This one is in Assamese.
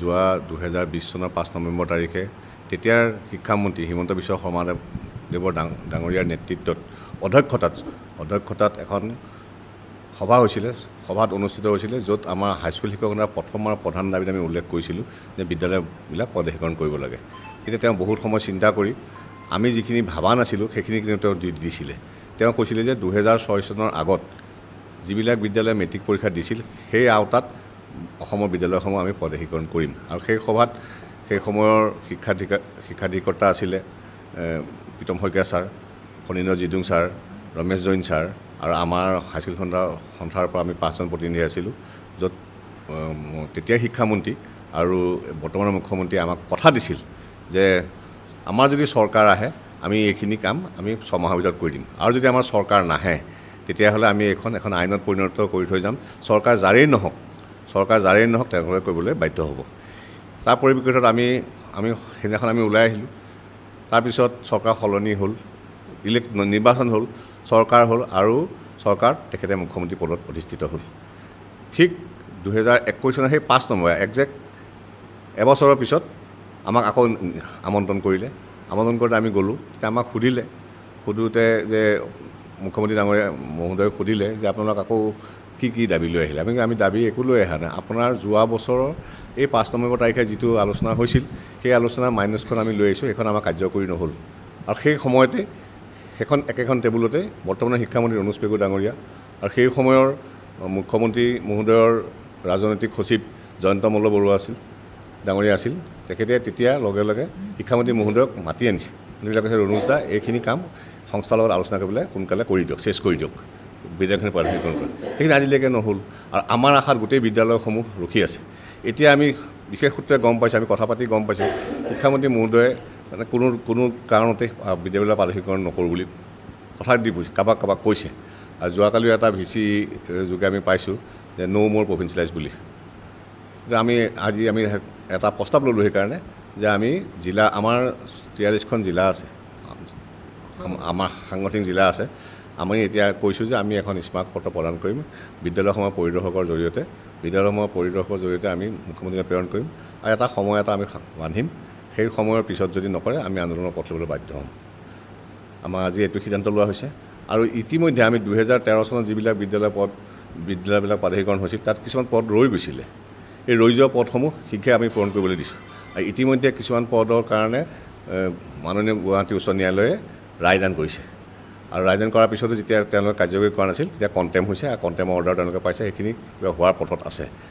যোৱা দুহেজাৰ বিছ চনৰ পাঁচ নৱেম্বৰ তাৰিখে তেতিয়াৰ শিক্ষামন্ত্ৰী হিমন্ত বিশ্ব শৰ্মাদেৱ দেৱৰ ডাং ডাঙৰীয়াৰ নেতৃত্বত অধ্যক্ষতাত অধ্যক্ষতাত এখন সভা হৈছিলে সভাত অনুষ্ঠিত হৈছিলে য'ত আমাৰ হাইস্কুল শিক্ষকসকলৰ প্ৰথম আৰু প্ৰধান দাবীত আমি উল্লেখ কৰিছিলোঁ যে বিদ্যালয়বিলাক পদেশীকৰণ কৰিব লাগে তেতিয়া তেওঁ বহুত সময় চিন্তা কৰি আমি যিখিনি ভবা নাছিলোঁ সেইখিনি কিন্তু তেওঁ দি দিছিলে তেওঁ কৈছিলে যে দুহেজাৰ ছয় চনৰ আগত যিবিলাক বিদ্যালয়ে মেট্ৰিক পৰীক্ষা দিছিল সেই আওতাত অসমৰ বিদ্যালয়সমূহ আমি পদেহীকৰণ কৰিম আৰু সেই সভাত সেই সময়ৰ শিক্ষাধিকা শিক্ষাধিকৰ্তা আছিলে Pritam Saikia sir Phanindra Jidung sir Ramesh Jain sir আৰু আমাৰ হাইস্কুল সন্থা সন্থাৰ পৰা আমি পাঁচজন প্ৰতিনিধি আছিলোঁ য'ত তেতিয়া শিক্ষামন্ত্ৰী আৰু বৰ্তমানৰ মুখ্যমন্ত্ৰীয়ে আমাক কথা দিছিল যে আমাৰ যদি চৰকাৰ আহে আমি এইখিনি কাম আমি ছমাহৰ ভিতৰত কৰি দিম আৰু যদি আমাৰ চৰকাৰ নাহে তেতিয়াহ'লে আমি এইখন এখন আইনত পৰিণত কৰি থৈ যাম চৰকাৰ যাৰেই নহওক চৰকাৰ যাৰেই নহওক তেওঁলোকে কৰিবলৈ বাধ্য হ'ব তাৰ পৰিপ্ৰেক্ষিতত আমি আমি সেইদিনাখন আমি ওলাই আহিলোঁ তাৰপিছত চৰকাৰ সলনি হ'ল ইলেক নিৰ্বাচন হ'ল চৰকাৰ হ'ল আৰু চৰকাৰ তেখেতে মুখ্যমন্ত্ৰী পদত অধিষ্ঠিত হ'ল ঠিক দুহেজাৰ একৈছ চনৰ সেই পাঁচ নম্বৰ একজেক্ট এবছৰৰ পিছত আমাক আকৌ আমন্ত্ৰণ কৰিলে আমন্ত্ৰণ কৰোঁতে আমি গ'লোঁ তেতিয়া আমাক সুধিলে সোধোঁতে যে মুখ্যমন্ত্ৰী ডাঙৰীয়া মহোদয়ে সুধিলে যে আপোনালোক আকৌ কি কি দাবী লৈ আহিলে আমি আমি দাবী একো লৈ অহা নাই আপোনাৰ যোৱা বছৰৰ এই পাঁচ নম্বৰ তাৰিখে যিটো আলোচনা হৈছিল সেই আলোচনা মাইনাছখন আমি লৈ আহিছোঁ সেইখন আমাৰ কাৰ্যকৰী নহ'ল আৰু সেই সময়তে সেইখন একেখন টেবুলতে বৰ্তমানৰ শিক্ষামন্ত্ৰী ৰণোজ পেগু ডাঙৰীয়া আৰু সেই সময়ৰ মুখ্যমন্ত্ৰী মহোদয়ৰ ৰাজনৈতিক সচিব জয়ন্ত মল্ল বৰুৱা আছিল ডাঙৰীয়া আছিল তেখেতে তেতিয়া লগে লগে শিক্ষামন্ত্ৰী মহোদয়ক মাতি আনিছিল মানুহবিলাকে কৈছে ৰণোজ দা এইখিনি কাম সংস্থাৰ লগত আলোচনা কৰিবলৈ সোনকালে কৰি দিয়ক চেছ কৰি দিয়ক বিদ্যালয়খিনি পাৰ্থীকৰণ কৰে সেইখিনি আজিলৈকে নহ'ল আৰু আমাৰ আশাত গোটেই বিদ্যালয়সমূহ ৰখি আছে এতিয়া আমি বিশেষ সূত্ৰে গম পাইছোঁ আমি কথা পাতি গম পাইছোঁ শিক্ষামন্ত্ৰী মহোদয়ে মানে কোনো কোনো কাৰণতে বিদ্যালয় পাৰ্থীকৰণ নকৰোঁ বুলি কথা দি বুজি কাৰোবাক কাৰোবাক কৈছে আৰু যোৱাকালিও এটা ভি চি যোগে আমি পাইছোঁ যে ন' মোৰ প্ৰভিঞ্চিয়েলাইজ বুলি আমি আজি আমি এটা প্ৰস্তাৱ ল'লোঁ সেইকাৰণে যে আমি জিলা আমাৰ তিয়াল্লিছখন জিলা আছে আমাৰ সাংগঠনিক জিলা আছে আমি এতিয়া কৈছোঁ যে আমি এখন পত্ৰ প্ৰদান কৰিম বিদ্যালয়সমূহৰ পৰিদৰ্শকৰ জৰিয়তে বিদ্যালয়সমূহৰ পৰিদৰ্শকৰ জৰিয়তে আমি মুখ্যমন্ত্ৰীলৈ প্ৰেৰণ কৰিম আৰু এটা সময় এটা আমি বান্ধিম সেই সময়ৰ পিছত যদি নকৰে আমি আন্দোলনৰ পথ ল'বলৈ বাধ্য হ'ম আমাৰ আজি এইটো সিদ্ধান্ত লোৱা হৈছে আৰু ইতিমধ্যে আমি দুহেজাৰ তেৰ চনত যিবিলাক বিদ্যালয় পদ বিদ্যালয়বিলাক প্ৰাধিকৰণ হৈছিল তাত কিছুমান পদ ৰৈ গৈছিলে এই ৰৈ যোৱা পদসমূহ শীঘ্ৰে আমি পূৰণ কৰিবলৈ দিছোঁ আৰু ইতিমধ্যে কিছুমান পদৰ কাৰণে মাননীয় গুৱাহাটী উচ্চ ন্যায়ালয়ে ৰায়দান কৰিছে আৰু ৰাইজন কৰাৰ পিছতো যেতিয়া তেওঁলোকে কাৰ্যকৰী কৰা নাছিল তেতিয়া কণ্টেম হৈছে আৰু কণ্টেমৰ অৰ্ডাৰ তেওঁলোকে পাইছে সেইখিনি হোৱাৰ পথত আছে